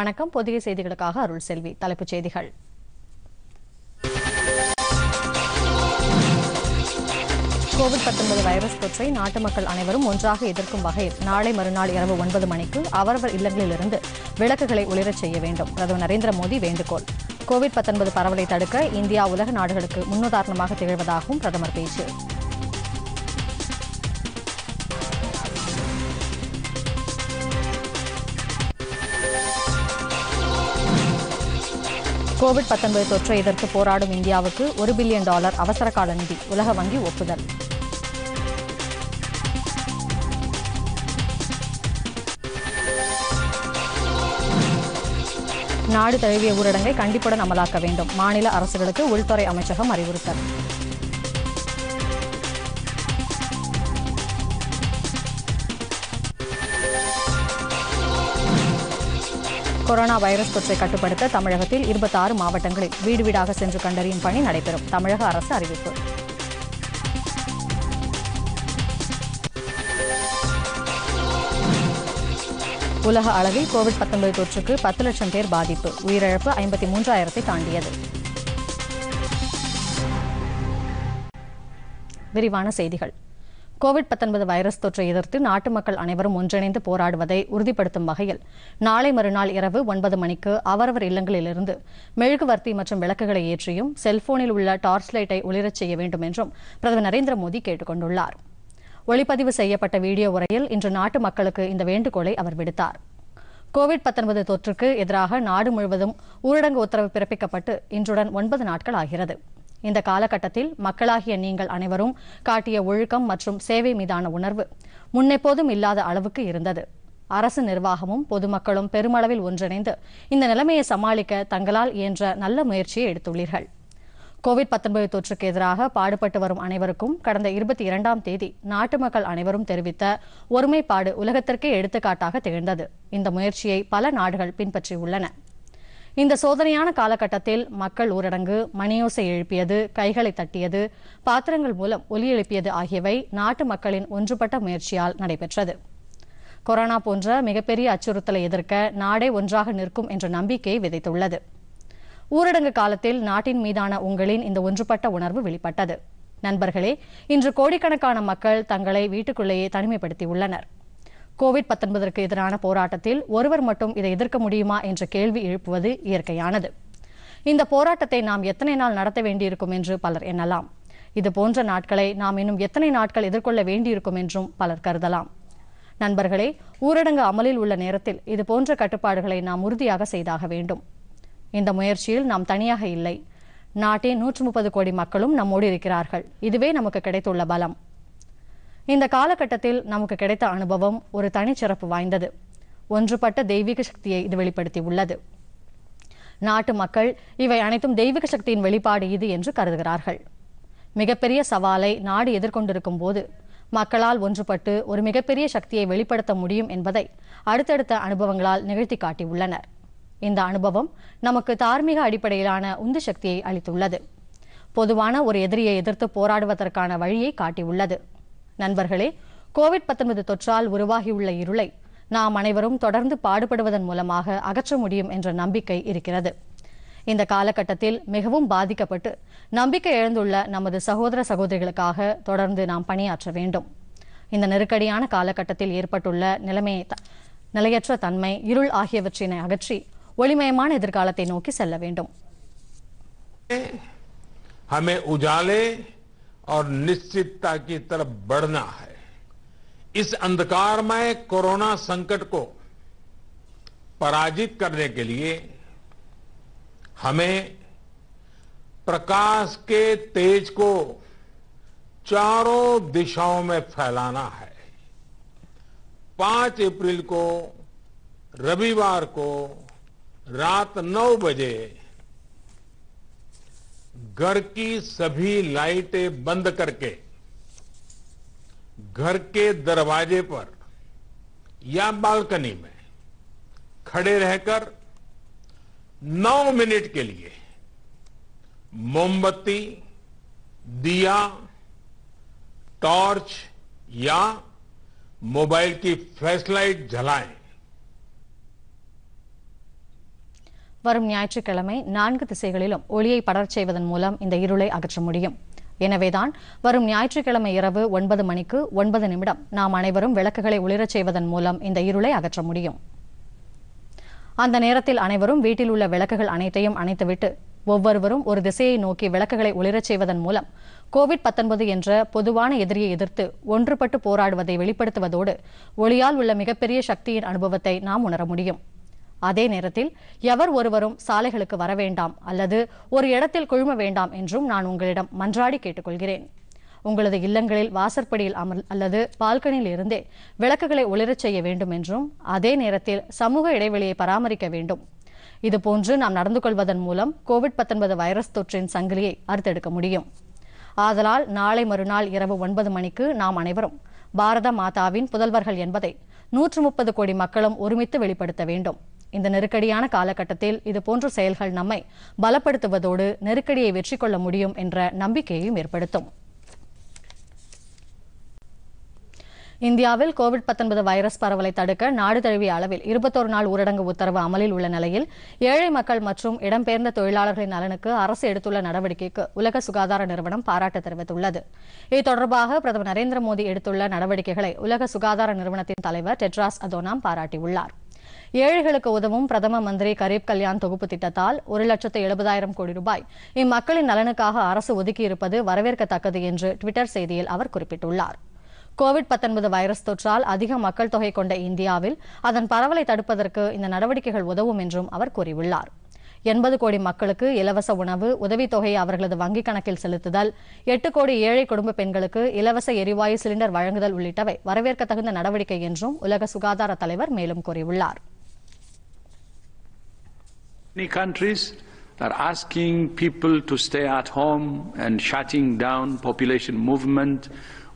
வணக்கம் புதிய செய்திகளுக்காக அருள் செல்வி தலைப்புச் செய்திகள் கோவிட் பத்தொன்பது வைரஸ் தொற்றை நாட்டு மக்கள் அனைவரும் ஒன்றாக எதிர்க்கும் வகையில் நாளை மறுநாள் இரவு ஒன்பது மணிக்கு அவரவர் இல்லங்களிலிருந்து விளக்குகளை ஒளிரச் செய்ய வேண்டும் பிரதமர் நரேந்திர மோடி வேண்டுகோள் கோவிட் பத்தொன்பது பரவலை தடுக்க இந்தியா உலக நாடுகளுக்கு முன்னுதாரணமாக திகழ்வதாகவும் பிரதமர் பேச்சு கோவிட் பத்தொன்பது தொற்றை எதிர்த்து போராடும் இந்தியாவுக்கு ஒரு பில்லியன் டாலர் அவசர கால நிதி உலக வங்கி ஒப்புதல் நாடு தழுவிய ஊரடங்கை கண்டிப்புடன் அமலாக்க வேண்டும் மாநில அரசுகளுக்கு உள்துறை அமைச்சகம் அறிவுறுத்தல் கொரோனா வைரஸ் தொற்றை கட்டுப்படுத்த தமிழகத்தில் இருபத்தி ஆறு மாவட்டங்களில் வீடு வீடாக சென்று கண்டறியும் பணி நடைபெறும் தமிழக அரசு அறிவிப்பு உலக அளவில் கோவிட் தொற்றுக்கு பத்து லட்சம் பேர் பாதிப்பு உயிரிழப்பு ஐம்பத்தி மூன்றாயிரத்தை தாண்டியது விரிவான செய்திகள் கோவிட் பத்தொன்பது வைரஸ் தொற்றை எதிர்த்து நாட்டு மக்கள் அனைவரும் ஒன்றிணைந்து போராடுவதை உறுதிப்படுத்தும் வகையில் நாளை மறுநாள் இரவு ஒன்பது மணிக்கு அவரவர் இல்லங்களிலிருந்து மெழுகுவர்த்தி மற்றும் விளக்குகளை ஏற்றியும் செல்போனில் உள்ள டார்ச் லைட்டை ஒளிரச் செய்ய வேண்டும் என்றும் பிரதமர் நரேந்திர மோடி கேட்டுக் கொண்டுள்ளார் ஒளிப்பதிவு செய்யப்பட்ட வீடியோ உரையில் இன்று நாட்டு மக்களுக்கு இந்த வேண்டுகோளை அவர் விடுத்தார் கோவிட் பத்தொன்பது தொற்றுக்கு எதிராக நாடு முழுவதும் ஊரடங்கு உத்தரவு பிறப்பிக்கப்பட்டு இன்றுடன் ஒன்பது நாட்கள் ஆகிறது இந்த காலகட்டத்தில் மக்களாகிய நீங்கள் அனைவரும் காட்டிய ஒழுக்கம் மற்றும் சேவை மீதான உணர்வு முன்னெப்போதும் இல்லாத அளவுக்கு இருந்தது அரசு நிர்வாகமும் பொதுமக்களும் பெருமளவில் ஒன்றிணைந்து இந்த நிலைமையை சமாளிக்க தங்களால் இயன்ற நல்ல முயற்சியை எடுத்துள்ளீர்கள் கோவிட் பத்தொன்பது தொற்றுக்கு எதிராக பாடுபட்டு வரும் அனைவருக்கும் கடந்த இருபத்தி இரண்டாம் தேதி நாட்டு மக்கள் அனைவரும் தெரிவித்த ஒருமைப்பாடு உலகத்திற்கே எடுத்துக்காட்டாக திகழ்ந்தது இந்த முயற்சியை பல நாடுகள் பின்பற்றியுள்ளன இந்த சோதனையான காலகட்டத்தில் மக்கள் ஊரடங்கு மணியோசை எழுப்பியது கைகளை தட்டியது பாத்திரங்கள் மூலம் ஒலி எழுப்பியது ஆகியவை நாட்டு மக்களின் ஒன்றுபட்ட முயற்சியால் நடைபெற்றது கொரோனா போன்ற மிகப்பெரிய அச்சுறுத்தலை எதிர்க்க நாடே ஒன்றாக நிற்கும் என்ற நம்பிக்கை விதைத்துள்ளது ஊரடங்கு காலத்தில் நாட்டின் மீதான உங்களின் இந்த ஒன்றுபட்ட உணர்வு வெளிப்பட்டது நண்பர்களே இன்று கோடிக்கணக்கான மக்கள் தங்களை வீட்டுக்குள்ளேயே தனிமைப்படுத்தியுள்ளனா் கோவிட் பத்தொன்பதற்கு எதிரான போராட்டத்தில் ஒருவர் மட்டும் இதை எதிர்க்க முடியுமா என்ற கேள்வி எழுப்புவது இயற்கையானது இந்த போராட்டத்தை நாம் எத்தனை நாள் நடத்த வேண்டியிருக்கும் என்று பலர் எண்ணலாம் இது போன்ற நாட்களை நாம் இன்னும் எத்தனை நாட்கள் எதிர்கொள்ள வேண்டியிருக்கும் என்றும் பலர் கருதலாம் நண்பர்களே ஊரடங்கு அமலில் உள்ள நேரத்தில் இது போன்ற கட்டுப்பாடுகளை நாம் உறுதியாக செய்தாக வேண்டும் இந்த முயற்சியில் நாம் தனியாக இல்லை நாட்டின் நூற்று முப்பது கோடி மக்களும் நம்மோடு இருக்கிறார்கள் இதுவே நமக்கு கிடைத்துள்ள பலம் இந்த காலகட்டத்தில் நமக்கு கிடைத்த அனுபவம் ஒரு தனிச்சிறப்பு வாய்ந்தது ஒன்றுபட்ட தெய்வீக சக்தியை இது வெளிப்படுத்தி உள்ளது நாட்டு மக்கள் இவை அனைத்தும் தெய்வீக சக்தியின் வெளிப்பாடு இது என்று கருதுகிறார்கள் மிகப்பெரிய சவாலை நாடு எதிர்கொண்டிருக்கும் போது மக்களால் ஒன்றுபட்டு ஒரு மிகப்பெரிய சக்தியை வெளிப்படுத்த முடியும் என்பதை அடுத்தடுத்த அனுபவங்களால் நிகழ்த்தி காட்டியுள்ளனர் இந்த அனுபவம் நமக்கு தார்மீக அடிப்படையிலான உந்து சக்தியை அளித்துள்ளது பொதுவான ஒரு எதிரியை எதிர்த்து போராடுவதற்கான வழியை காட்டியுள்ளது நண்பர்களே கோவிட் பத்தொன்பது தொற்றால் உருவாகியுள்ள இருளை நாம் அனைவரும் தொடர்ந்து பாடுபடுவதன் மூலமாக அகற்ற முடியும் என்ற நம்பிக்கை இருக்கிறது இந்த காலகட்டத்தில் மிகவும் பாதிக்கப்பட்டு நம்பிக்கை எழுந்துள்ள நமது சகோதர சகோதரிகளுக்காக தொடர்ந்து நாம் பணியாற்ற வேண்டும் இந்த நெருக்கடியான காலகட்டத்தில் ஏற்பட்டுள்ள நிலைமையை நிலையற்ற தன்மை இருள் ஆகியவற்றினை அகற்றி ஒளிமயமான எதிர்காலத்தை நோக்கி செல்ல வேண்டும் और निश्चितता की तरफ बढ़ना है इस अंधकारमय कोरोना संकट को पराजित करने के लिए हमें प्रकाश के तेज को चारों दिशाओं में फैलाना है पांच अप्रैल को रविवार को रात नौ बजे घर की सभी लाइटें बंद करके घर के दरवाजे पर या बालकनी में खड़े रहकर 9 मिनट के लिए मोमबत्ती दिया टॉर्च या मोबाइल की फ्लैशलाइट जलाएं வரும் ஞாயிற்றுக்கிழமை நான்கு திசைகளிலும் ஒளியை படரச் செய்வதன் மூலம் இந்த இருளை அகற்ற முடியும் எனவேதான் வரும் ஞாயிற்றுக்கிழமை இரவு ஒன்பது மணிக்கு ஒன்பது நிமிடம் நாம் அனைவரும் விளக்குகளை ஒளிரச் செய்வதன் மூலம் இந்த இருளை அகற்ற முடியும் அந்த நேரத்தில் அனைவரும் வீட்டில் உள்ள விளக்குகள் அனைத்தையும் அணைத்துவிட்டு ஒவ்வொருவரும் ஒரு திசையை நோக்கி விளக்குகளை ஒளிரச் செய்வதன் மூலம் கோவிட் பத்தொன்பது என்ற பொதுவான எதிரியை எதிர்த்து ஒன்றுபட்டு போராடுவதை வெளிப்படுத்துவதோடு ஒளியால் உள்ள மிகப்பெரிய சக்தியின் அனுபவத்தை நாம் உணர முடியும் அதே நேரத்தில் எவர் ஒருவரும் சாலைகளுக்கு வர வேண்டாம் அல்லது ஒரு இடத்தில் குழும வேண்டாம் என்றும் நான் உங்களிடம் மன்றாடி கேட்டுக்கொள்கிறேன் உங்களது இல்லங்களில் வாசற்படியில் அமர் அல்லது பால்கனியில் இருந்தே விளக்குகளை ஒளிரச் செய்ய வேண்டும் என்றும் அதே நேரத்தில் சமூக இடைவெளியை பராமரிக்க வேண்டும் இதுபோன்று நாம் நடந்து கொள்வதன் மூலம் கோவிட் பத்தொன்பது வைரஸ் தொற்றின் சங்கிலியை அறுத்தெடுக்க முடியும் ஆதலால் நாளை மறுநாள் இரவு ஒன்பது மணிக்கு நாம் அனைவரும் பாரத மாதாவின் புதல்வர்கள் என்பதை நூற்று முப்பது கோடி மக்களும் ஒருமித்து வெளிப்படுத்த வேண்டும் இந்த நெருக்கடியான காலகட்டத்தில் இதுபோன்ற செயல்கள் நம்மை பலப்படுத்துவதோடு நெருக்கடியை வெற்றி கொள்ள முடியும் என்ற நம்பிக்கையையும் ஏற்படுத்தும் இந்தியாவில் கோவிட் வைரஸ் பரவலை தடுக்க நாடு தழுவிய அளவில் இருபத்தோரு நாள் ஊரடங்கு உத்தரவு அமலில் உள்ள நிலையில் ஏழை மக்கள் மற்றும் இடம்பெயர்ந்த தொழிலாளர்களின் நலனுக்கு அரசு எடுத்துள்ள நடவடிக்கைக்கு உலக சுகாதார நிறுவனம் பாராட்டு தெரிவித்துள்ளது இது தொடர்பாக பிரதமர் நரேந்திர மோடி எடுத்துள்ள நடவடிக்கைகளை உலக சுகாதார நிறுவனத்தின் தலைவர் டெட்ராஸ் அதோனாம் பாராட்டியுள்ளாா் ஏழைகளுக்கு உதவும் பிரதம மந்திரி கரீப் கல்யாண் தொகுப்பு திட்டத்தால் ஒரு லட்சத்து எழுபதாயிரம் கோடி ரூபாய் இம்மக்களின் நலனுக்காக அரசு ஒதுக்கியிருப்பது வரவேற்கத்தக்கது என்று டுவிட்டர் செய்தியில் அவர் குறிப்பிட்டுள்ளார் கோவிட் வைரஸ் தொற்றால் அதிக மக்கள் தொகை கொண்ட இந்தியாவில் அதன் பரவலை தடுப்பதற்கு இந்த நடவடிக்கைகள் உதவும் என்றும் அவர் கூறியுள்ளார் எண்பது கோடி மக்களுக்கு இலவச உணவு உதவித்தொகையை அவர்களது வங்கிக் கணக்கில் செலுத்துதல் எட்டு கோடி ஏழை குடும்ப பெண்களுக்கு இலவச எரிவாயு சிலிண்டர் வழங்குதல் உள்ளிட்டவை வரவேற்கத்தகுந்த நடவடிக்கை என்றும் உலக சுகாதார தலைவர் மேலும் கூறியுள்ளார் Many countries are asking people to stay at home and shutting down population movement,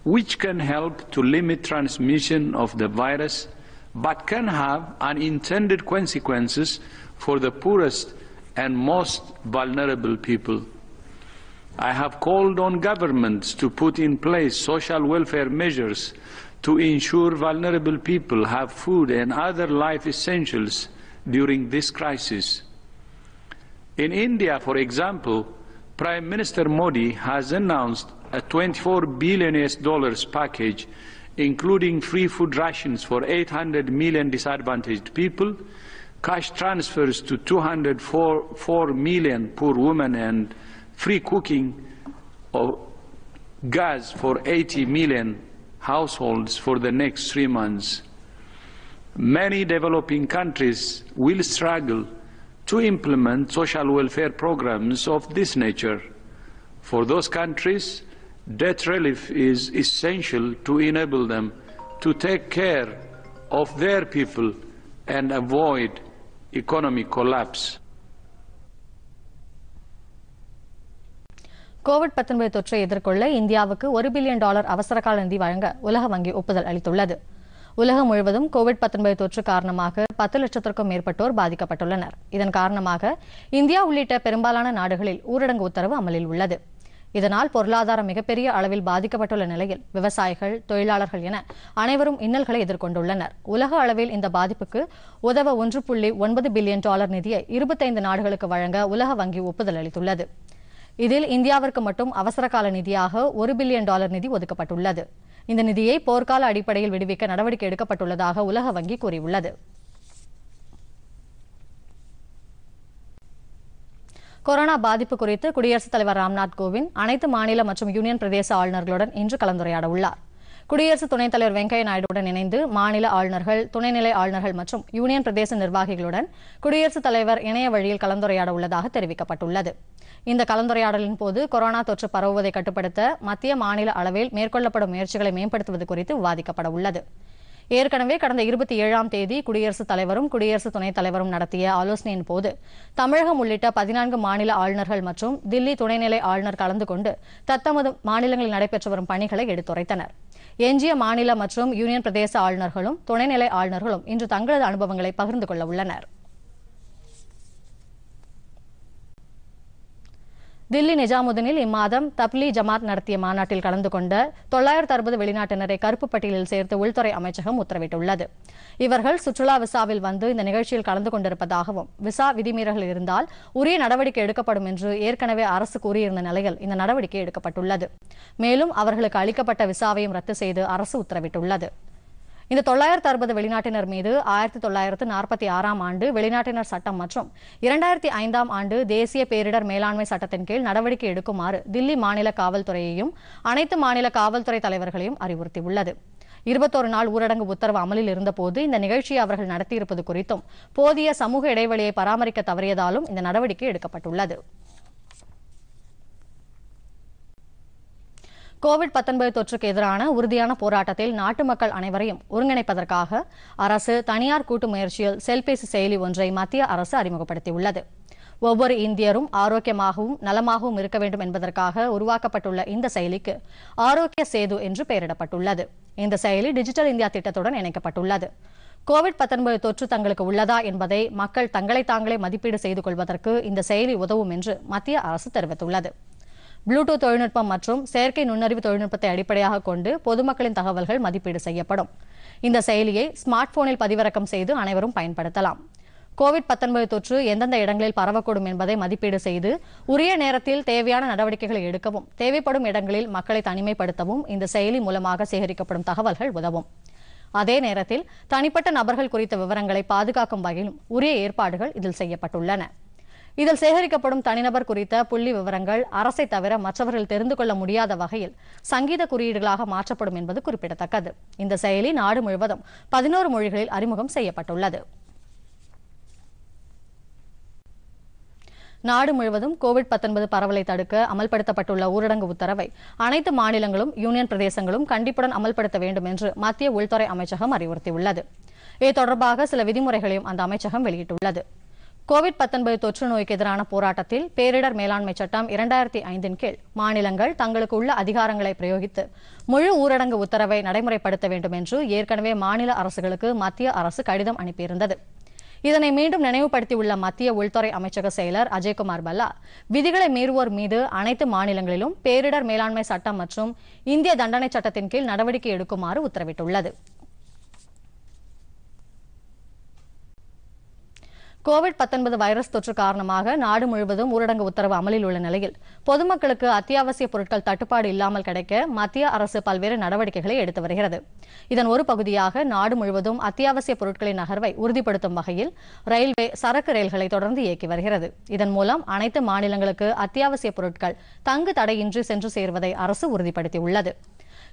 which can help to limit transmission of the virus, but can have unintended consequences for the poorest and most vulnerable people. I have called on governments to put in place social welfare measures to ensure vulnerable people have food and other life essentials during this crisis. In India, for example, Prime Minister Modi has announced a 24 billion US dollars package including free food rations for 800 million disadvantaged people, cash transfers to 204 million poor women and free cooking gas for 80 million households for the next three months. Many developing countries will struggle to implement social welfare programs of this nature. For those countries, debt relief is essential to enable them to take care of their people and avoid economic collapse. Covid தொற்றை எதிர்கொள்ள இந்தியாவுக்கு ஒரு billion dollar அவசரகால நிதி வழங்க உலக வங்கி ஒப்புதல் அளித்துள்ளது உலகம் முழுவதும் கோவிட் பத்தொன்பது தொற்று காரணமாக பத்து லட்சத்திற்கும் மேற்பட்டோர் பாதிக்கப்பட்டுள்ளனர் இதன் காரணமாக இந்தியா உள்ளிட்ட பெரும்பாலான நாடுகளில் ஊரடங்கு உத்தரவு அமலில் உள்ளது இதனால் பொருளாதாரம் மிகப்பெரிய அளவில் பாதிக்கப்பட்டுள்ள நிலையில் விவசாயிகள் தொழிலாளர்கள் என அனைவரும் இன்னல்களை எதிர்கொண்டுள்ளனர் உலக அளவில் இந்த பாதிப்புக்கு உதவ ஒன்று புள்ளி ஒன்பது பில்லியன் டாலர் நிதியை இருபத்தைந்து நாடுகளுக்கு வழங்க உலக வங்கி ஒப்புதல் அளித்துள்ளது இதில் இந்தியாவிற்கு மட்டும் அவசரகால நிதியாக ஒரு பில்லியன் டாலர் நிதி ஒதுக்கப்பட்டுள்ளது இந்த நிதியை போர்க்கால அடிப்படையில் விடுவிக்க நடவடிக்கை எடுக்கப்பட்டுள்ளதாக உலக வங்கி கூறியுள்ளது கொரோனா பாதிப்பு குறித்து குடியரசுத் தலைவர் ராம்நாத் கோவிந்த் அனைத்து மாநில மற்றும் யூனியன் பிரதேச ஆளுநர்களுடன் இன்று கலந்துரையாட உள்ளார் குடியரசு துணைத் தலைவர் வெங்கையா நாயுடுடன் இணைந்து மாநில ஆளுநர்கள் துணைநிலை ஆளுநர்கள் மற்றும் யூனியன் பிரதேச நிர்வாகிகளுடன் குடியரசுத் தலைவர் இணைய வழியில் கலந்துரையாட உள்ளதாக தெரிவிக்கப்பட்டுள்ளது இந்த கலந்துரையாடலின் போது கொரோனா தொற்று பரவுவதை கட்டுப்படுத்த மத்திய மாநில அளவில் மேற்கொள்ளப்படும் முயற்சிகளை மேம்படுத்துவது குறித்து விவாதிக்கப்பட உள்ளது ஏற்கனவே கடந்த இருபத்தி ஏழாம் தேதி குடியரசுத் தலைவரும் குடியரசு துணைத் தலைவரும் நடத்திய ஆலோசனையின் போது தமிழகம் உள்ளிட்ட பதினான்கு மாநில ஆளுநர்கள் மற்றும் தில்லி துணைநிலை ஆளுநர் கலந்து கொண்டு தத்தமது மாநிலங்களில் நடைபெற்று வரும் பணிகளை எடுத்துரைத்தனர் எஞ்சிய மாநில மற்றும் யூனியன் பிரதேச ஆளுநர்களும் துணைநிலை ஆளுநர்களும் இன்று தங்களது அனுபவங்களை பகிர்ந்து கொள்ள உள்ளனர் தில்லி நிஜாமுதீனில் இம்மாதம் தப்லி ஜமாத் நடத்திய மாநாட்டில் கலந்து கொண்ட தொள்ளாயிரத்து அறுபது வெளிநாட்டினரை கருப்பு பட்டியலில் சேர்த்து உள்துறை அமைச்சகம் உத்தரவிட்டுள்ளது இவர்கள் சுற்றுலா விசாவில் வந்து இந்த நிகழ்ச்சியில் கலந்து கொண்டிருப்பதாகவும் விசா விதிமீறல்கள் இருந்தால் உரிய நடவடிக்கை எடுக்கப்படும் என்று ஏற்கனவே அரசு கூறியிருந்த நிலையில் இந்த நடவடிக்கை எடுக்கப்பட்டுள்ளது மேலும் அவர்களுக்கு அளிக்கப்பட்ட விசாவையும் ரத்து செய்து அரசு உத்தரவிட்டுள்ளது இந்த தொள்ளாயிரத்து அறுபது வெளிநாட்டினர் மீது ஆயிரத்தி தொள்ளாயிரத்து நாற்பத்தி ஆறாம் ஆண்டு வெளிநாட்டினர் சட்டம் மற்றும் இரண்டாயிரத்தி ஐந்தாம் ஆண்டு தேசிய பேரிடர் மேலாண்மை சட்டத்தின் கீழ் நடவடிக்கை எடுக்குமாறு தில்லி மாநில காவல்துறையையும் அனைத்து மாநில காவல்துறை தலைவர்களையும் அறிவுறுத்தியுள்ளது இருபத்தோரு நாள் ஊரடங்கு உத்தரவு அமலில் இருந்தபோது இந்த நிகழ்ச்சியை அவர்கள் நடத்தியிருப்பது குறித்தும் போதிய சமூக இடைவெளியை பராமரிக்க தவறியதாலும் இந்த நடவடிக்கை எடுக்கப்பட்டுள்ளது கோவிட் பத்தொன்பது தொற்றுக்கு எதிரான உறுதியான போராட்டத்தில் நாட்டு மக்கள் அனைவரையும் ஒருங்கிணைப்பதற்காக அரசு தனியார் கூட்டு முயற்சியில் செல்பேசி செயலி ஒன்றை மத்திய அரசு அறிமுகப்படுத்தியுள்ளது ஒவ்வொரு இந்தியரும் ஆரோக்கியமாகவும் நலமாகவும் இருக்க வேண்டும் என்பதற்காக உருவாக்கப்பட்டுள்ள இந்த செயலிக்கு ஆரோக்கிய சேது என்று பெயரிடப்பட்டுள்ளது இந்த செயலி டிஜிட்டல் இந்தியா திட்டத்துடன் இணைக்கப்பட்டுள்ளது கோவிட் பத்தொன்பது தொற்று தங்களுக்கு உள்ளதா என்பதை மக்கள் தங்களை தாங்களே மதிப்பீடு செய்து கொள்வதற்கு இந்த செயலி உதவும் என்று மத்திய அரசு தெரிவித்துள்ளது ப்ளூடூத் தொழில்நுட்பம் மற்றும் செயற்கை நுண்ணறிவு தொழில்நுட்பத்தை அடிப்படையாக கொண்டு பொதுமக்களின் தகவல்கள் மதிப்பீடு செய்யப்படும் இந்த செயலியை ஸ்மார்ட் போனில் பதிவிறக்கம் செய்து அனைவரும் பயன்படுத்தலாம் கோவிட் பத்தொன்பது தொற்று எந்தெந்த இடங்களில் பரவக்கூடும் என்பதை மதிப்பீடு செய்து உரிய நேரத்தில் தேவையான நடவடிக்கைகளை எடுக்கவும் தேவைப்படும் இடங்களில் மக்களை தனிமைப்படுத்தவும் இந்த செயலி மூலமாக சேகரிக்கப்படும் தகவல்கள் உதவும் அதே நேரத்தில் தனிப்பட்ட நபர்கள் குறித்த விவரங்களை பாதுகாக்கும் வகையிலும் உரிய ஏற்பாடுகள் இதில் செய்யப்பட்டுள்ளன இதில் சேகரிக்கப்படும் தனிநபர் குறித்த புள்ளி விவரங்கள் அரசை தவிர மற்றவர்கள் தெரிந்து கொள்ள முடியாத வகையில் சங்கீத குறியீடுகளாக மாற்றப்படும் என்பது குறிப்பிடத்தக்கது இந்த செயலி நாடு முழுவதும் பதினோரு மொழிகளில் அறிமுகம் செய்யப்பட்டுள்ளது நாடு முழுவதும் கோவிட் பத்தொன்பது பரவலை தடுக்க அமல்படுத்தப்பட்டுள்ள ஊரடங்கு உத்தரவை அனைத்து மாநிலங்களும் யூனியன் பிரதேசங்களும் கண்டிப்புடன் அமல்படுத்த வேண்டும் என்று மத்திய உள்துறை அமைச்சகம் அறிவுறுத்தியுள்ளது இது தொடர்பாக சில விதிமுறைகளையும் அந்த அமைச்சகம் வெளியிட்டுள்ளது கோவிட் பத்தொன்பது தொற்று நோய்க்கு எதிரான போராட்டத்தில் பேரிடர் மேலாண்மை சட்டம் இரண்டாயிரத்தி ஐந்தின் கீழ் மாநிலங்கள் தங்களுக்கு உள்ள அதிகாரங்களை பிரயோகித்து முழு ஊரடங்கு உத்தரவை நடைமுறைப்படுத்த வேண்டும் என்று ஏற்கனவே மாநில அரசுகளுக்கு மத்திய அரசு கடிதம் அனுப்பியிருந்தது இதனை மீண்டும் நினைவுபடுத்தியுள்ள மத்திய உள்துறை அமைச்சக செயலர் அஜய்குமார் பல்லா விதிகளை மீறுவோர் மீது அனைத்து மாநிலங்களிலும் பேரிடர் மேலாண்மை சட்டம் மற்றும் இந்திய தண்டனை சட்டத்தின் கீழ் நடவடிக்கை எடுக்குமாறு உத்தரவிட்டுள்ளது கோவிட் பத்தொன்பது வைரஸ் தொற்று காரணமாக நாடு முழுவதும் ஊரடங்கு உத்தரவு அமலில் உள்ள நிலையில் பொதுமக்களுக்கு அத்தியாவசிய பொருட்கள் தட்டுப்பாடு இல்லாமல் கிடைக்க மத்திய அரசு பல்வேறு நடவடிக்கைகளை எடுத்து வருகிறது இதன் ஒரு பகுதியாக நாடு முழுவதும் அத்தியாவசிய பொருட்களின் நகர்வை உறுதிப்படுத்தும் வகையில் ரயில்வே சரக்கு ரயில்களை தொடர்ந்து இயக்கி வருகிறது இதன் மூலம் அனைத்து மாநிலங்களுக்கு அத்தியாவசிய பொருட்கள் தங்கு தடையின்றி சென்று சேர்வதை அரசு உறுதிப்படுத்தியுள்ளது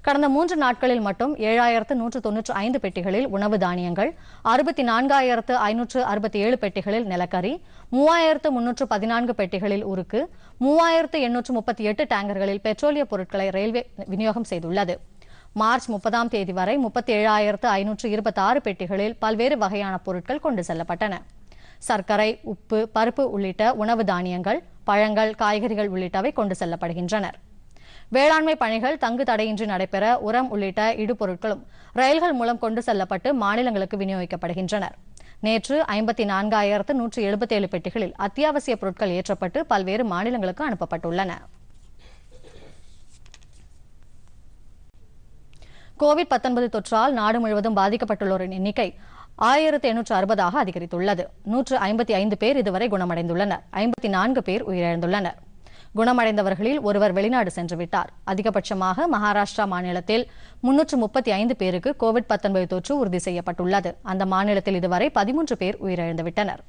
கடந்த மூன்று நாட்களில் மட்டும் ஏழாயிரத்து நூற்று தொன்னூற்று ஐந்து பெட்டிகளில் உணவு தானியங்கள் அறுபத்தி நான்காயிரத்து ஐநூற்று அறுபத்தி ஏழு பெட்டிகளில் நிலக்கரி மூவாயிரத்து முன்னூற்று பதினான்கு பெட்டிகளில் உருக்கு மூவாயிரத்து எண்ணூற்று முப்பத்தி எட்டு டேங்கர்களில் பெட்ரோலியப் பொருட்களை ரயில்வே விநியோகம் செய்துள்ளது மார்ச் முப்பதாம் தேதி வரை முப்பத்தி ஏழாயிரத்து ஐநூற்று இருபத்தாறு பெட்டிகளில் பல்வேறு வகையான பொருட்கள் கொண்டு செல்லப்பட்டன சர்க்கரை உப்பு பருப்பு உள்ளிட்ட உணவு தானியங்கள் பழங்கள் காய்கறிகள் உள்ளிட்டவை கொண்டு செல்லப்படுகின்றன வேளாண்மை பணிகள் தங்கு தடையின்றி நடைபெற உரம் உள்ளிட்ட இடுபொருட்களும் ரயில்கள் மூலம் கொண்டு செல்லப்பட்டு மாநிலங்களுக்கு விநியோகிக்கப்படுகின்றன நேற்று ஐம்பத்தி நான்காயிரத்து நூற்றி ஏழு பெட்டிகளில் அத்தியாவசிய பொருட்கள் ஏற்றப்பட்டு பல்வேறு மாநிலங்களுக்கு அனுப்பப்பட்டுள்ளன கோவிட் தொற்றால் நாடு முழுவதும் பாதிக்கப்பட்டுள்ளோரின் எண்ணிக்கை ஆயிரத்து எண்ணூற்று அறுபதாக அதிகரித்துள்ளது நூற்று ஐம்பத்தி ஐந்து பேர் இதுவரை குணமடைந்துள்ளனர் ஐம்பத்தி நான்கு பேர் உயிரிழந்துள்ளனர் குணமடைந்தவர்களில் ஒருவர் வெளிநாடு சென்றுவிட்டார் அதிகபட்சமாக மகாராஷ்டிரா மாநிலத்தில் முன்னூற்று முப்பத்தி ஐந்து பேருக்கு கோவிட் பத்தொன்பது தொற்று உறுதி செய்யப்பட்டுள்ளது அந்த மாநிலத்தில் இதுவரை பதிமூன்று பேர் உயிரிழந்துவிட்டனர்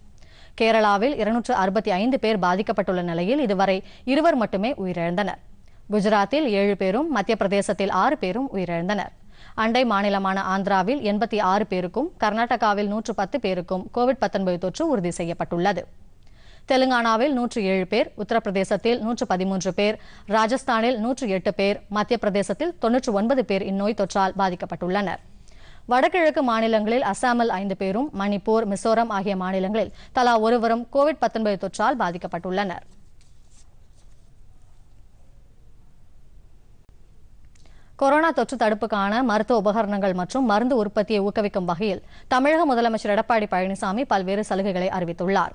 கேரளாவில் இருநூற்று அறுபத்தி ஐந்து பேர் பாதிக்கப்பட்டுள்ள நிலையில் இதுவரை இருவர் மட்டுமே உயிரிழந்தனர் குஜராத்தில் ஏழு பேரும் மத்திய பிரதேசத்தில் ஆறு பேரும் உயிரிழந்தனர் அண்டை மாநிலமான ஆந்திராவில் எண்பத்தி ஆறு பேருக்கும் கர்நாடகாவில் நூற்று பத்து பேருக்கும் கோவிட் தொற்று உறுதி செய்யப்பட்டுள்ளது தெலுங்கானாவில் நூற்று ஏழு பேர் உத்தரப்பிரதேசத்தில் நூற்று பதிமூன்று பேர் ராஜஸ்தானில் நூற்று எட்டு பேர் மத்திய பிரதேசத்தில் தொன்னூற்று ஒன்பது பேர் இந்நோய் தொற்றால் பாதிக்கப்பட்டுள்ளனர் வடகிழக்கு மாநிலங்களில் அசாமில் ஐந்து பேரும் மணிப்பூர் மிசோரம் ஆகிய மாநிலங்களில் தலா ஒருவரும் கோவிட் பத்தொன்பது தொற்றால் பாதிக்கப்பட்டுள்ளனர் கொரோனா தொற்று தடுப்புக்கான மருத்துவ உபகரணங்கள் மற்றும் மருந்து உற்பத்தியை ஊக்குவிக்கும் வகையில் தமிழக முதலமைச்சர் எடப்பாடி பழனிசாமி பல்வேறு சலுகைகளை அறிவித்துள்ளாா்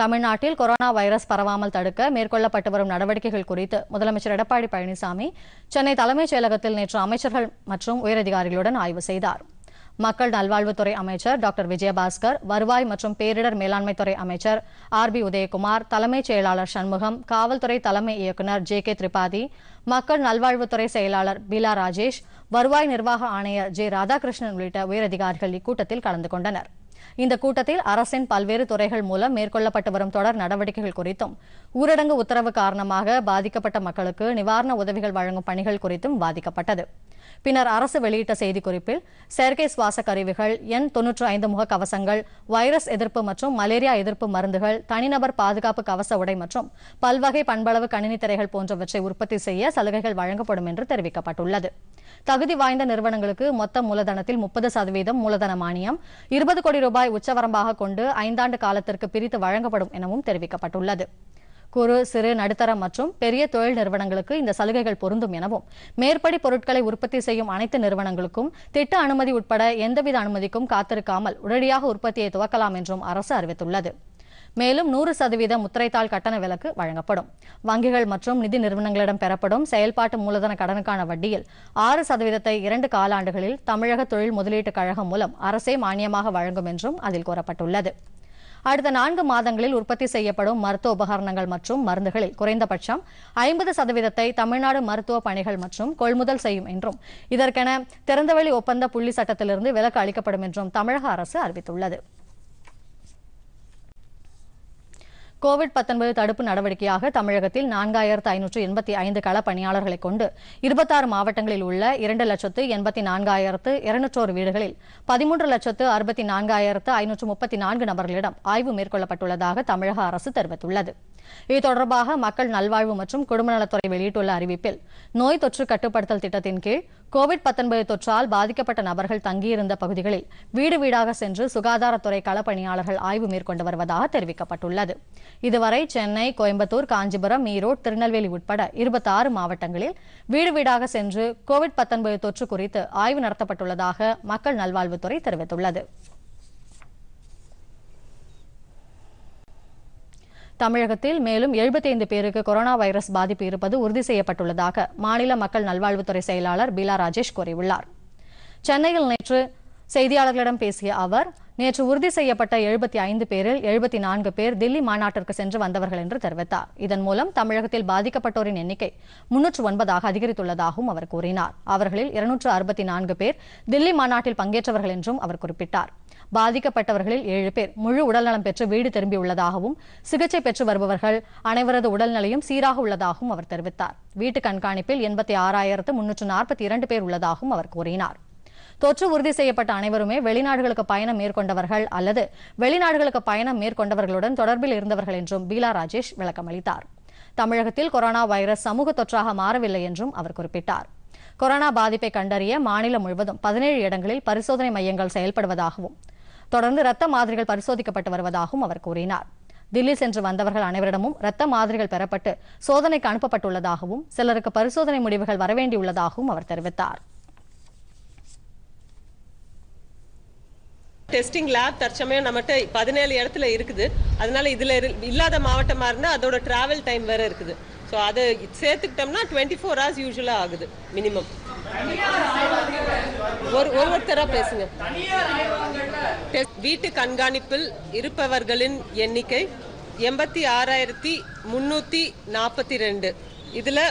தமிழ்நாட்டில் கொரோனா வைரஸ் பரவாமல் தடுக்க மேற்கொள்ளப்பட்டு வரும் நடவடிக்கைகள் குறித்து முதலமைச்சர் எடப்பாடி பழனிசாமி சென்னை தலைமைச் செயலகத்தில் நேற்று அமைச்சர்கள் மற்றும் உயரதிகாரிகளுடன் ஆய்வு செய்தார் மக்கள் நல்வாழ்வுத்துறை அமைச்சர் டாக்டர் விஜயபாஸ்கர் வருவாய் மற்றும் பேரிடர் மேலாண்மைத்துறை அமைச்சர் ஆர் பி உதயகுமார் தலைமைச் செயலாளர் சண்முகம் காவல்துறை தலைமை இயக்குநர் ஜே கே திரிபாதி மக்கள் நல்வாழ்வுத்துறை செயலாளர் பீலா ராஜேஷ் வருவாய் நிர்வாக ஆணையர் ஜே ராதாகிருஷ்ணன் உள்ளிட்ட உயரதிகாரிகள் இக்கூட்டத்தில் கலந்து கொண்டனா் இந்த கூட்டத்தில் அரசின் பல்வேறு துறைகள் மூலம் மேற்கொள்ளப்பட்டு வரும் தொடர் நடவடிக்கைகள் குறித்தும் ஊரடங்கு உத்தரவு காரணமாக பாதிக்கப்பட்ட மக்களுக்கு நிவாரண உதவிகள் வழங்கும் பணிகள் குறித்தும் பாதிக்கப்பட்டது பின்னர் அரசு வெளியிட்ட செய்திக்குறிப்பில் செயற்கை சுவாச கருவிகள் எண் தொன்னூற்று ஐந்து முக கவசங்கள் வைரஸ் எதிர்ப்பு மற்றும் மலேரியா எதிர்ப்பு மருந்துகள் தனிநபர் பாதுகாப்பு கவச உடை மற்றும் பல்வகை பண்பளவு கணினி திரைகள் போன்றவற்றை உற்பத்தி செய்ய சலுகைகள் வழங்கப்படும் என்று தெரிவிக்கப்பட்டுள்ளது தகுதி வாய்ந்த நிறுவனங்களுக்கு மொத்த மூலதனத்தில் முப்பது சதவீதம் மூலதன மானியம் இருபது கோடி ரூபாய் உச்சவரம்பாக கொண்டு ஐந்தாண்டு காலத்திற்கு பிரித்து வழங்கப்படும் எனவும் தெரிவிக்கப்பட்டுள்ளது குறு சிறு நடுத்தர மற்றும் பெரிய தொழில் நிறுவனங்களுக்கு இந்த சலுகைகள் பொருந்தும் எனவும் மேற்படி பொருட்களை உற்பத்தி செய்யும் அனைத்து நிறுவனங்களுக்கும் திட்ட அனுமதி உட்பட எந்தவித அனுமதிக்கும் காத்திருக்காமல் உடனடியாக உற்பத்தியை துவக்கலாம் என்றும் அரசு அறிவித்துள்ளது மேலும் நூறு சதவீத முத்திரைத்தாள் கட்டண விலக்கு வழங்கப்படும் வங்கிகள் மற்றும் நிதி நிறுவனங்களிடம் பெறப்படும் செயல்பாட்டு மூலதன கடனுக்கான வட்டியில் ஆறு சதவீதத்தை இரண்டு காலாண்டுகளில் தமிழக தொழில் முதலீட்டுக் கழகம் மூலம் அரசே மானியமாக வழங்கும் என்றும் அதில் கூறப்பட்டுள்ளது அடுத்த நான்கு மாதங்களில் உற்பத்தி செய்யப்படும் மருத்துவ உபகரணங்கள் மற்றும் மருந்துகளில் குறைந்தபட்சம் ஐம்பது சதவீதத்தை தமிழ்நாடு மருத்துவ பணிகள் மற்றும் கொள்முதல் செய்யும் என்றும் இதற்கென திறந்தவெளி ஒப்பந்த புள்ளி சட்டத்திலிருந்து விலக்கு அளிக்கப்படும் என்றும் தமிழக அரசு அறிவித்துள்ளது கோவிட் பத்தொன்பது தடுப்பு நடவடிக்கையாக தமிழகத்தில் நான்காயிரத்து ஐநூற்று எண்பத்தி ஐந்து கள பணியாளர்களை கொண்டு இருபத்தாறு மாவட்டங்களில் உள்ள இரண்டு லட்சத்து எண்பத்தி நான்காயிரத்து இருநூற்றோரு வீடுகளில் பதிமூன்று லட்சத்து அறுபத்தி நான்காயிரத்து ஐநூற்று முப்பத்தி நான்கு நபர்களிடம் ஆய்வு மேற்கொள்ளப்பட்டுள்ளதாக தமிழக அரசு தெரிவித்துள்ளது இது தொடர்பாக மக்கள் நல்வாழ்வு மற்றும் குடும்பநலத்துறை வெளியிட்டுள்ள அறிவிப்பில் நோய் தொற்று கட்டுப்படுத்தல் திட்டத்தின் கீழ் கோவிட் பத்தொன்பது தொற்றால் பாதிக்கப்பட்ட நபர்கள் தங்கியிருந்த பகுதிகளில் வீடு வீடாக சென்று சுகாதாரத்துறை களப்பணியாளர்கள் ஆய்வு மேற்கொண்டு வருவதாக தெரிவிக்கப்பட்டுள்ளது இதுவரை சென்னை கோயம்புத்தூர் காஞ்சிபுரம் ஈரோடு திருநெல்வேலி உட்பட இருபத்தாறு மாவட்டங்களில் வீடு வீடாக சென்று கோவிட் பத்தொன்பது தொற்று குறித்து ஆய்வு நடத்தப்பட்டுள்ளதாக மக்கள் நல்வாழ்வுத்துறை தெரிவித்துள்ளது தமிழகத்தில் மேலும் எழுபத்தைந்து பேருக்கு கொரோனா வைரஸ் பாதிப்பு இருப்பது உறுதி செய்யப்பட்டுள்ளதாக மாநில மக்கள் நல்வாழ்வுத்துறை செயலாளர் பீலா ராஜேஷ் கூறியுள்ளார் சென்னையில் நேற்று செய்தியாளர்களிடம் பேசிய அவர் நேற்று உறுதி செய்யப்பட்ட எழுபத்தி ஐந்து பேரில் எழுபத்தி நான்கு பேர் தில்லி மாநாட்டிற்கு சென்று வந்தவர்கள் என்று தெரிவித்தார் இதன் மூலம் தமிழகத்தில் பாதிக்கப்பட்டோரின் எண்ணிக்கை முன்னூற்று ஒன்பதாக அதிகரித்துள்ளதாகவும் அவர் கூறினார் அவர்களில் இருநூற்று அறுபத்தி நான்கு பேர் தில்லி மாநாட்டில் பங்கேற்றவர்கள் என்றும் அவர் குறிப்பிட்டார் பாதிக்கப்பட்டவர்களில் ஏழு பேர் முழு உடல்நலம் பெற்று வீடு திரும்பியுள்ளதாகவும் சிகிச்சை பெற்று வருபவர்கள் அனைவரது உடல்நிலையும் சீராக உள்ளதாகவும் அவர் தெரிவித்தார் வீட்டு கண்காணிப்பில் எண்பத்தி ஆறாயிரத்து முன்னூற்று நாற்பத்தி இரண்டு பேர் உள்ளதாகவும் அவர் கூறினார் தொற்று உறுதி செய்யப்பட்ட அனைவருமே வெளிநாடுகளுக்கு பயணம் மேற்கொண்டவர்கள் அல்லது வெளிநாடுகளுக்கு பயணம் மேற்கொண்டவர்களுடன் தொடர்பில் இருந்தவர்கள் என்றும் பீலா ராஜேஷ் விளக்கமளித்தார் தமிழகத்தில் கொரோனா வைரஸ் சமூக தொற்றாக மாறவில்லை என்றும் அவர் குறிப்பிட்டார் கொரோனா பாதிப்பை கண்டறிய மாநிலம் முழுவதும் பதினேழு இடங்களில் பரிசோதனை மையங்கள் செயல்படுவதாகவும் தொடர்ந்து ரத்த மாதிரிகள் பரிசோதிக்கப்பட்டு வருவதாகவும் அவர் கூறினார் தில்லி சென்று வந்தவர்கள் அனைவரிடமும் ரத்த மாதிரிகள் பெறப்பட்டு சோதனைக்கு அனுப்பப்பட்டுள்ளதாகவும் சிலருக்கு பரிசோதனை முடிவுகள் வரவேண்டியுள்ளதாகவும் அவர் தெரிவித்தார் டெஸ்டிங் லேப் தற்சமயம் நம்மகிட்ட பதினேழு இடத்துல இருக்குது அதனால இதில் இல்லாத மாவட்டமாக இருந்தால் அதோட ட்ராவல் டைம் வேறு இருக்குது ஸோ அதை சேர்த்துக்கிட்டோம்னா டுவெண்ட்டி ஃபோர் ஹவர்ஸ் யூஸ்வலாக ஆகுது மினிமம் ஒரு ஒருத்தராக பேசுங்க வீட்டு கண்காணிப்பில் இருப்பவர்களின் எண்ணிக்கை எண்பத்தி ஆறாயிரத்தி முன்னூற்றி நாற்பத்தி ரெண்டு இதில்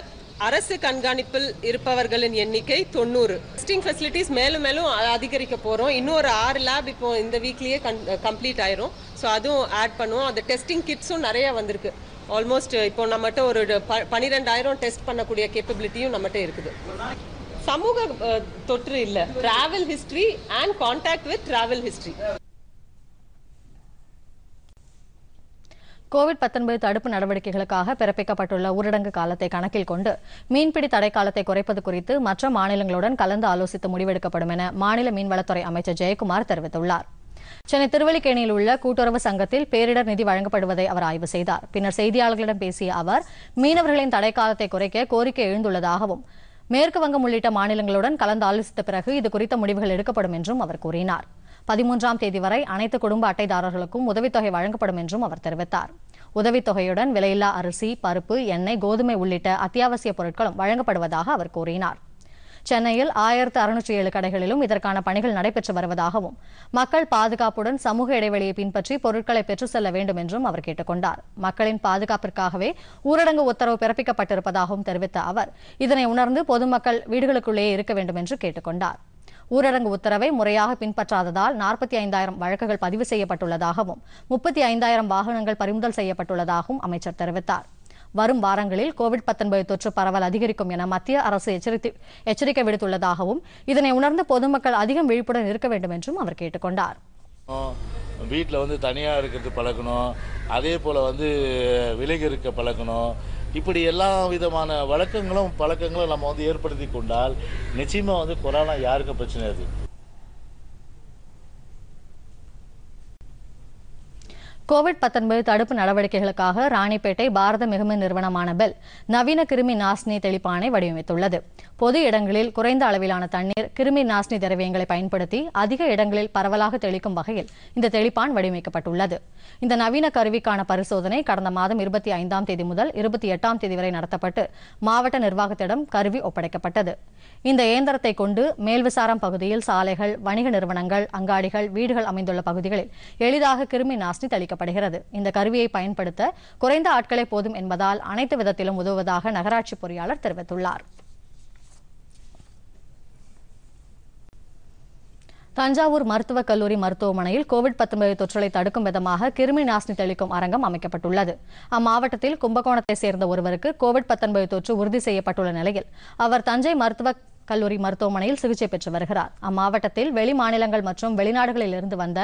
அரசு கண்காணிப்பில் இருப்பவர்களின் எண்ணிக்கை தொண்ணூறு டெஸ்டிங் ஃபெசிலிட்டிஸ் மேலும் மேலும் அதிகரிக்க போகிறோம் இன்னும் ஒரு ஆறு லேப் இப்போ இந்த வீக்லேயே கன் கம்ப்ளீட் ஆயிரும் ஸோ அதுவும் ஆட் பண்ணுவோம் அந்த டெஸ்டிங் கிட்ஸும் நிறைய வந்திருக்கு ஆல்மோஸ்ட் இப்போ நம்மகிட்ட ஒரு ப பன்னிரெண்டாயிரம் டெஸ்ட் பண்ணக்கூடிய கேப்பபிலிட்டியும் நம்மகிட்ட இருக்குது சமூக தொற்று இல்லை travel history and contact with travel history Covid பத்தொன்பது தடுப்பு நடவடிக்கைகளுக்காக பிறப்பிக்கப்பட்டுள்ள ஊரடங்கு காலத்தை கணக்கில் கொண்டு மீன்பிடி தடை காலத்தை குறைப்பது குறித்து மற்ற மாநிலங்களுடன் கலந்து ஆலோசித்து முடிவெடுக்கப்படும் என மாநில மீன்வளத்துறை அமைச்சர் ஜெயக்குமார் தெரிவித்துள்ளார் சென்னை திருவல்லிக்கேணியில் உள்ள கூட்டுறவு சங்கத்தில் பேரிடர் நிதி வழங்கப்படுவதை அவர் ஆய்வு செய்தார் பின்னர் செய்தியாளர்களிடம் பேசிய அவர் மீனவர்களின் தடை காலத்தை குறைக்க கோரிக்கை எழுந்துள்ளதாகவும் மேற்கு வங்கம் உள்ளிட்ட மாநிலங்களுடன் கலந்து ஆலோசித்த பிறகு இது குறித்த முடிவுகள் எடுக்கப்படும் என்றும் அவர் கூறினார் பதிமூன்றாம் தேதி வரை அனைத்து குடும்ப அட்டைதாரர்களுக்கும் உதவித்தொகை வழங்கப்படும் என்றும் அவர் தெரிவித்தார் உதவித்தொகையுடன் விலையில்லா அரிசி பருப்பு எண்ணெய் கோதுமை உள்ளிட்ட அத்தியாவசிய பொருட்களும் வழங்கப்படுவதாக அவர் கூறினார் சென்னையில் ஆயிரத்து அறுநூற்றி ஏழு கடைகளிலும் இதற்கான பணிகள் நடைபெற்று வருவதாகவும் மக்கள் பாதுகாப்புடன் சமூக இடைவெளியை பின்பற்றி பொருட்களை பெற்றுச் செல்ல வேண்டும் என்றும் அவர் கேட்டுக் கொண்டார் மக்களின் பாதுகாப்பிற்காகவே ஊரடங்கு உத்தரவு பிறப்பிக்கப்பட்டிருப்பதாகவும் தெரிவித்த அவர் இதனை உணர்ந்து பொதுமக்கள் வீடுகளுக்குள்ளேயே இருக்க வேண்டும் என்று கேட்டுக் கொண்டார் ஊரடங்கு உத்தரவை முறையாக பின்பற்றாததால் நாற்பத்தி ஐந்தாயிரம் வழக்குகள் பதிவு செய்யப்பட்டுள்ளதாகவும் முப்பத்தி ஐந்தாயிரம் வாகனங்கள் பறிமுதல் செய்யப்பட்டுள்ளதாகவும் அமைச்சர் தெரிவித்தாா் வரும் வாரங்களில் கோவிட் பத்தொன்பது தொற்று பரவல் அதிகரிக்கும் என மத்திய அரசு எச்சரிக்கை விடுத்துள்ளதாகவும் இதனை உணர்ந்த பொதுமக்கள் அதிகம் விழிப்புடன் இருக்க வேண்டும் என்றும் அவர் கேட்டுக்கொண்டார் வீட்டில் வந்து தனியாக இருக்கிறது பழக்கணும் அதே போல் வந்து விலகி இருக்க பழக்கணும் இப்படி எல்லா விதமான வழக்கங்களும் பழக்கங்களும் நம்ம வந்து ஏற்படுத்தி கொண்டால் நிச்சயமாக வந்து கொரோனா யாருக்கும் பிரச்சனை அது கோவிட் பத்தொன்பது தடுப்பு நடவடிக்கைகளுக்காக ராணிப்பேட்டை பாரத மிகுமி நிறுவனமான பெல் நவீன கிருமி நாசினி தெளிப்பானை வடிவமைத்துள்ளது பொது இடங்களில் குறைந்த அளவிலான தண்ணீர் கிருமி நாசினி திரவியங்களை பயன்படுத்தி அதிக இடங்களில் பரவலாக தெளிக்கும் வகையில் இந்த தெளிப்பான் வடிவமைக்கப்பட்டுள்ளது இந்த நவீன கருவிக்கான பரிசோதனை கடந்த மாதம் இருபத்தி ஐந்தாம் தேதி முதல் இருபத்தி எட்டாம் தேதி வரை நடத்தப்பட்டு மாவட்ட நிர்வாகத்திடம் கருவி ஒப்படைக்கப்பட்டது இந்த இயந்திரத்தை கொண்டு மேல்விசாரம் பகுதியில் சாலைகள் வணிக நிறுவனங்கள் அங்காடிகள் வீடுகள் அமைந்துள்ள பகுதிகளில் எளிதாக கிருமி நாசினி தெளிக்கப்படுகிறது இந்த கருவியை பயன்படுத்த குறைந்த ஆட்களே போதும் என்பதால் அனைத்து விதத்திலும் உதவுவதாக நகராட்சி பொறியாளர் தெரிவித்துள்ளார் தஞ்சாவூர் மருத்துவக் கல்லூரி மருத்துவமனையில் கோவிட் பத்தொன்பது தொற்றலை தடுக்கும் விதமாக கிருமி நாசினி தெளிக்கும் அரங்கம் அமைக்கப்பட்டுள்ளது அம்மாவட்டத்தில் கும்பகோணத்தை சேர்ந்த ஒருவருக்கு கோவிட் பத்தொன்பது தொற்று உறுதி செய்யப்பட்டுள்ள நிலையில் அவர் தஞ்சை மருத்துவ கல்லூரி மருத்துவமனையில் சிகிச்சை பெற்று வருகிறார் அம்மாவட்டத்தில் வெளி மாநிலங்கள் மற்றும் வெளிநாடுகளில் இருந்து வந்த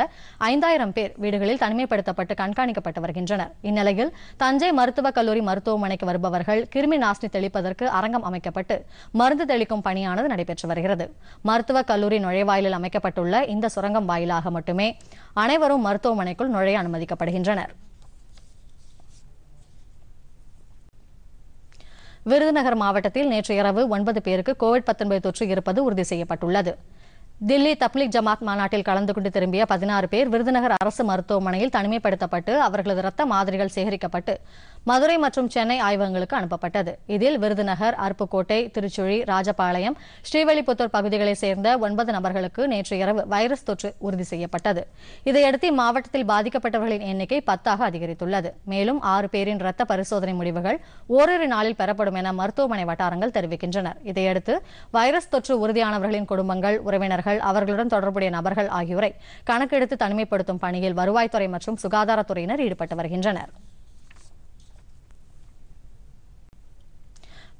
ஐந்தாயிரம் பேர் வீடுகளில் தனிமைப்படுத்தப்பட்டு கண்காணிக்கப்பட்டு வருகின்றனர் இந்நிலையில் தஞ்சை மருத்துவக் கல்லூரி மருத்துவமனைக்கு வருபவர்கள் கிருமி நாசினி தெளிப்பதற்கு அரங்கம் அமைக்கப்பட்டு மருந்து தெளிக்கும் பணியானது நடைபெற்று வருகிறது மருத்துவக் கல்லூரி நுழைவாயிலில் அமைக்கப்பட்டுள்ள இந்த சுரங்கம் வாயிலாக மட்டுமே அனைவரும் மருத்துவமனைக்குள் நுழைய அனுமதிக்கப்படுகின்றனர் விருதுநகர் மாவட்டத்தில் நேற்று இரவு ஒன்பது பேருக்கு கோவிட் தொற்று இருப்பது உறுதி செய்யப்பட்டுள்ளது தில்லி தப்லிக் ஜமாத் மாநாட்டில் கலந்து கொண்டு திரும்பிய பதினாறு பேர் விருதுநகர் அரசு மருத்துவமனையில் தனிமைப்படுத்தப்பட்டு அவர்களது ரத்த மாதிரிகள் சேகரிக்கப்பட்டு மதுரை மற்றும் சென்னை ஆய்வகங்களுக்கு அனுப்பப்பட்டது இதில் விருதுநகர் அருப்புக்கோட்டை திருச்சுழி ராஜபாளையம் ஸ்ரீவல்லிபுத்தூர் பகுதிகளைச் சேர்ந்த ஒன்பது நபர்களுக்கு நேற்று இரவு வைரஸ் தொற்று உறுதி செய்யப்பட்டது இதையடுத்து இம்மாவட்டத்தில் பாதிக்கப்பட்டவர்களின் எண்ணிக்கை பத்தாக அதிகரித்துள்ளது மேலும் ஆறு பேரின் ரத்த பரிசோதனை முடிவுகள் ஓரிரு நாளில் பெறப்படும் என மருத்துவமனை வட்டாரங்கள் தெரிவிக்கின்றன இதையடுத்து வைரஸ் தொற்று உறுதியானவர்களின் குடும்பங்கள் உறவினர்கள் உறுப்பினர்கள் அவர்களுடன் தொடர்புடைய நபர்கள் ஆகியோரை கணக்கெடுத்து தனிமைப்படுத்தும் பணியில் வருவாய்த்துறை மற்றும் சுகாதாரத்துறையினர் ஈடுபட்டு வருகின்றனர்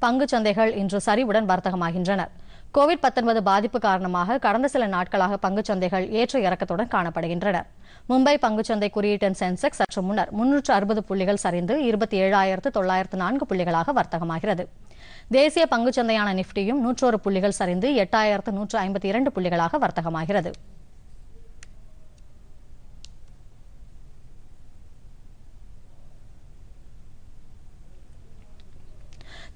பங்கு சந்தைகள் இன்று சரிவுடன் வர்த்தகமாகின்றன கோவிட் பாதிப்பு காரணமாக கடந்த சில நாட்களாக பங்கு சந்தைகள் ஏற்ற இறக்கத்துடன் காணப்படுகின்றன மும்பை பங்குச்சந்தை குறியீட்டின் சென்செக்ஸ் சற்று முன்னர் முன்னூற்று அறுபது புள்ளிகள் சரிந்து இருபத்தி ஏழாயிரத்து தொள்ளாயிரத்து நான்கு புள்ளிகளாக வர்த்தகமாகிறது தேசிய பங்குச்சந்தையான நிப்டியும் நூற்றோரு புள்ளிகள் சரிந்து எட்டாயிரத்து நூற்று ஐம்பத்தி இரண்டு புள்ளிகளாக வர்த்தகமாகிறது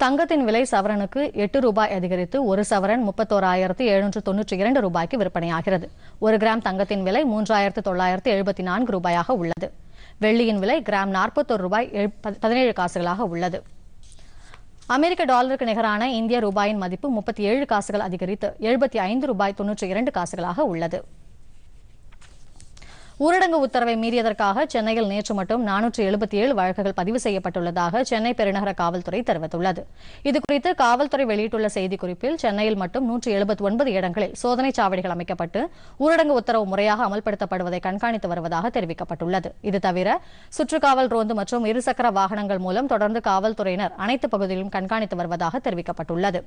தங்கத்தின் விலை சவரனுக்கு எட்டு ரூபாய் அதிகரித்து ஒரு சவரன் முப்பத்தோராயிரத்து எழுநூற்று தொன்னூற்றி இரண்டு ரூபாய்க்கு விற்பனையாகிறது ஒரு கிராம் தங்கத்தின் விலை மூன்றாயிரத்து தொள்ளாயிரத்து எழுபத்தி நான்கு ரூபாயாக உள்ளது வெள்ளியின் விலை கிராம் நாற்பத்தோரு ரூபாய் பதினேழு காசுகளாக உள்ளது அமெரிக்க டாலருக்கு நிகரான இந்திய ரூபாயின் மதிப்பு முப்பத்தி ஏழு காசுகள் அதிகரித்து எழுபத்தி ஐந்து ரூபாய் தொன்னூற்றி இரண்டு காசுகளாக உள்ளது ஊரடங்கு உத்தரவை மீறியதற்காக சென்னையில் நேற்று மட்டும் நானூற்று எழுபத்தி ஏழு வழக்குகள் பதிவு செய்யப்பட்டுள்ளதாக சென்னை பெருநகர காவல்துறை தெரிவித்துள்ளது இதுகுறித்து காவல்துறை வெளியிட்டுள்ள செய்திக்குறிப்பில் சென்னையில் மட்டும் நூற்று எழுபத்தி ஒன்பது இடங்களில் சோதனை சாவடிகள் அமைக்கப்பட்டு ஊரடங்கு உத்தரவு முறையாக அமல்படுத்தப்படுவதை கண்காணித்து வருவதாக தெரிவிக்கப்பட்டுள்ளது இது தவிர சுற்றுக்காவல் ரோந்து மற்றும் இருசக்கர வாகனங்கள் மூலம் தொடர்ந்து காவல்துறையினர் அனைத்து பகுதிகளிலும் கண்காணித்து வருவதாக தெரிவிக்கப்பட்டுள்ளது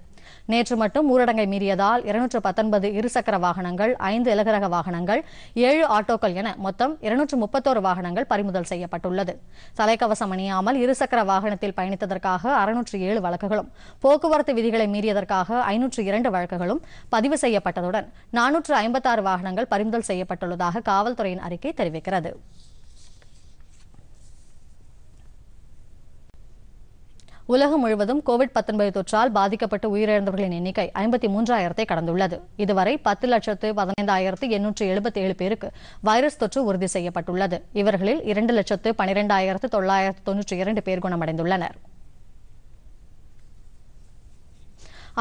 நேற்று மட்டும் ஊரடங்கை மீறியதால் இருநூற்று பத்தொன்பது இருசக்கர வாகனங்கள் ஐந்து இலகரக வாகனங்கள் ஏழு ஆட்டோக்கள் என மொத்தம் இருநூற்று முப்பத்தோரு வாகனங்கள் பறிமுதல் செய்யப்பட்டுள்ளது தலைக்கவசம் அணியாமல் இருசக்கர வாகனத்தில் பயணித்ததற்காக அறுநூற்று ஏழு வழக்குகளும் போக்குவரத்து விதிகளை மீறியதற்காக ஐநூற்று இரண்டு வழக்குகளும் பதிவு செய்யப்பட்டதுடன் நானூற்று ஐம்பத்தாறு வாகனங்கள் பறிமுதல் செய்யப்பட்டுள்ளதாக காவல்துறையின் அறிக்கை தெரிவிக்கிறது உலகம் முழுவதும் கோவிட் பத்தொன்பது தொற்றால் பாதிக்கப்பட்டு உயிரிழந்தவர்களின் எண்ணிக்கை ஐம்பத்தி மூன்றாயிரத்தை கடந்துள்ளது இதுவரை பத்து லட்சத்து பதினைந்தாயிரத்து எண்ணூற்று எழுபத்தி ஏழு பேருக்கு வைரஸ் தொற்று உறுதி செய்யப்பட்டுள்ளது இவர்களில் இரண்டு லட்சத்து பனிரெண்டாயிரத்து தொள்ளாயிரத்து தொன்னூற்றி இரண்டு பேர் குணமடைந்துள்ளனர்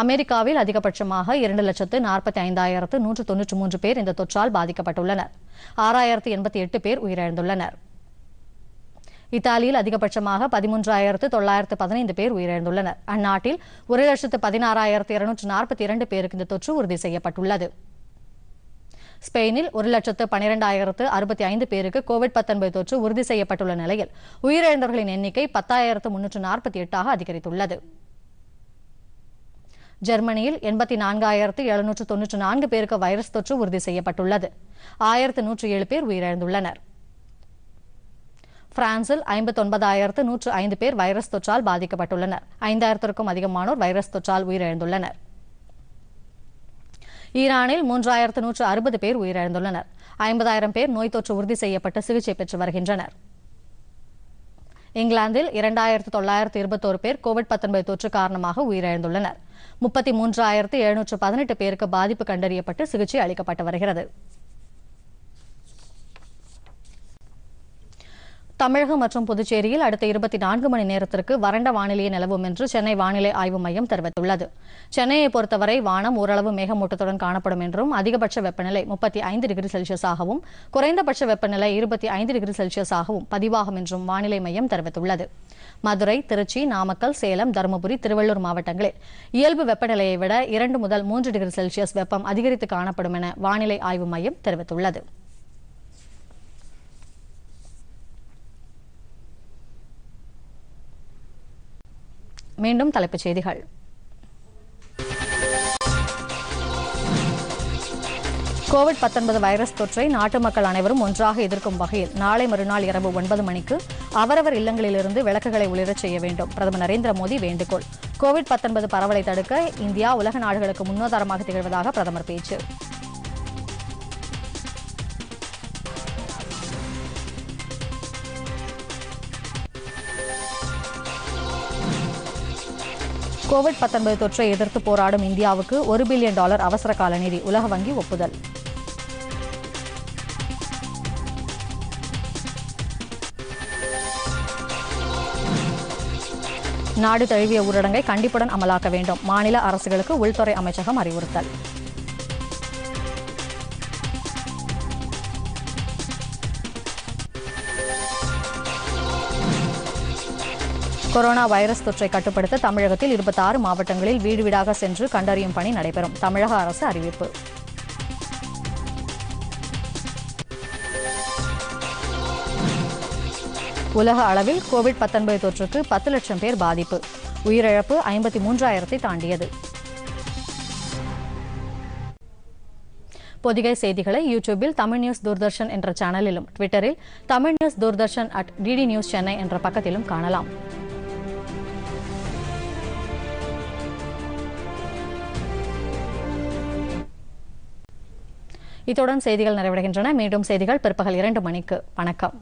அமெரிக்காவில் அதிகபட்சமாக இரண்டு லட்சத்து நாற்பத்தி ஐந்தாயிரத்து நூற்று தொன்னூற்று மூன்று பேர் இந்த தொற்றால் பாதிக்கப்பட்டுள்ளனர் ஆறாயிரத்து எண்பத்தி எட்டு பேர் உயிரிழந்துள்ளனர் இத்தாலியில் அதிகபட்சமாக பதிமூன்றாயிரத்து தொள்ளாயிரத்து பதினைந்து பேர் உயிரிழந்துள்ளனர் அந்நாட்டில் ஒரு லட்சத்து பதினாறாயிரத்து இருநூற்று நாற்பத்தி இரண்டு பேருக்கு இந்த தொற்று உறுதி செய்யப்பட்டுள்ளது ஸ்பெயினில் ஒரு லட்சத்து பனிரெண்டாயிரத்து அறுபத்தி ஐந்து பேருக்கு கோவிட் பத்தொன்பது தொற்று உறுதி செய்யப்பட்டுள்ள நிலையில் உயிரிழந்தவர்களின் எண்ணிக்கை பத்தாயிரத்து முன்னூற்று நாற்பத்தி எட்டாக அதிகரித்துள்ளது ஜெர்மனியில் எண்பத்தி நான்காயிரத்து எழுநூற்று தொன்னூற்று நான்கு பேருக்கு வைரஸ் தொற்று உறுதி செய்யப்பட்டுள்ளது ஆயிரத்து நூற்று ஏழு பேர் உயிரிழந்துள்ளனர் பிரான்சில் ஐம்பத்தொன்பதாயிரத்து நூற்று ஐந்து பேர் வைரஸ் தொற்றால் பாதிக்கப்பட்டுள்ளனர் ஐந்தாயிரத்திற்கும் அதிகமானோர் வைரஸ் தொற்றால் உயிரிழந்துள்ளனர் ஈரானில் மூன்றாயிரத்து நூற்று அறுபது பேர் உயிரிழந்துள்ளனர் ஐம்பதாயிரம் பேர் நோய் தொற்று உறுதி செய்யப்பட்டு சிகிச்சை பெற்று வருகின்றனர் இங்கிலாந்தில் இரண்டாயிரத்து தொள்ளாயிரத்து இருபத்தோரு பேர் கோவிட் பத்தொன்பது தொற்று காரணமாக உயிரிழந்துள்ளனர் முப்பத்தி மூன்றாயிரத்து எழுநூற்று பதினெட்டு பேருக்கு பாதிப்பு கண்டறியப்பட்டு சிகிச்சை அளிக்கப்பட்டு வருகிறது தமிழகம் மற்றும் புதுச்சேரியில் அடுத்த இருபத்தி நான்கு மணி நேரத்திற்கு வறண்ட வானிலையை நிலவும் என்று சென்னை வானிலை ஆய்வு மையம் தெரிவித்துள்ளது சென்னையை பொறுத்தவரை வானம் ஓரளவு மேகமூட்டத்துடன் காணப்படும் என்றும் அதிகபட்ச வெப்பநிலை முப்பத்தி ஐந்து டிகிரி செல்சியஸாகவும் குறைந்தபட்ச வெப்பநிலை இருபத்தி ஐந்து டிகிரி செல்சியஸாகவும் பதிவாகும் என்றும் வானிலை மையம் தெரிவித்துள்ளது மதுரை திருச்சி நாமக்கல் சேலம் தருமபுரி திருவள்ளூர் மாவட்டங்களில் இயல்பு வெப்பநிலையை விட இரண்டு முதல் மூன்று டிகிரி செல்சியஸ் வெப்பம் அதிகரித்து காணப்படும் என வானிலை ஆய்வு மையம் தெரிவித்துள்ளது மீண்டும் தலைப்புச் செய்திகள் கோவிட் பத்தொன்பது வைரஸ் தொற்றை நாட்டு மக்கள் அனைவரும் ஒன்றாக எதிர்க்கும் வகையில் நாளை மறுநாள் இரவு ஒன்பது மணிக்கு அவரவர் இல்லங்களிலிருந்து விளக்குகளை ஒளிரச் செய்ய வேண்டும் பிரதமர் நரேந்திர மோடி வேண்டுகோள் கோவிட் பத்தொன்பது பரவலை தடுக்க இந்தியா உலக நாடுகளுக்கு முன்னோதாரமாக திகழ்வதாக பிரதமர் பேச்சு கோவிட் பத்தொன்பது தொற்றை எதிர்த்து போராடும் இந்தியாவுக்கு ஒரு பில்லியன் டாலர் அவசர கால நிதி உலக வங்கி ஒப்புதல் நாடு தழுவிய ஊரடங்கை கண்டிப்புடன் அமலாக்க வேண்டும் மாநில அரசுகளுக்கு உள்துறை அமைச்சகம் அறிவுறுத்தல் கொரோனா வைரஸ் தொற்றை கட்டுப்படுத்த தமிழகத்தில் இருபத்தாறு மாவட்டங்களில் வீடு வீடாக சென்று கண்டறியும் பணி நடைபெறும் தமிழக அரசு அறிவிப்பு உலக அளவில் கோவிட் பத்தொன்பது தொற்றுக்கு பத்து லட்சம் பேர் பாதிப்பு உயிரிழப்பு ஐம்பத்தி மூன்றாயிரத்தை தாண்டியது பொதிகை செய்திகளை யூடியூபில் தமிழ் நியூஸ் தூர்தர்ஷன் என்ற சேனலிலும் ட்விட்டரில் Tamil news Doordarshan at DD news Chennai என்ற பக்கத்திலும் காணலாம் இத்துடன் செய்திகள் நிறைவடைகின்றன மீண்டும் செய்திகள் பிற்பகல் இரண்டு மணிக்கு வணக்கம்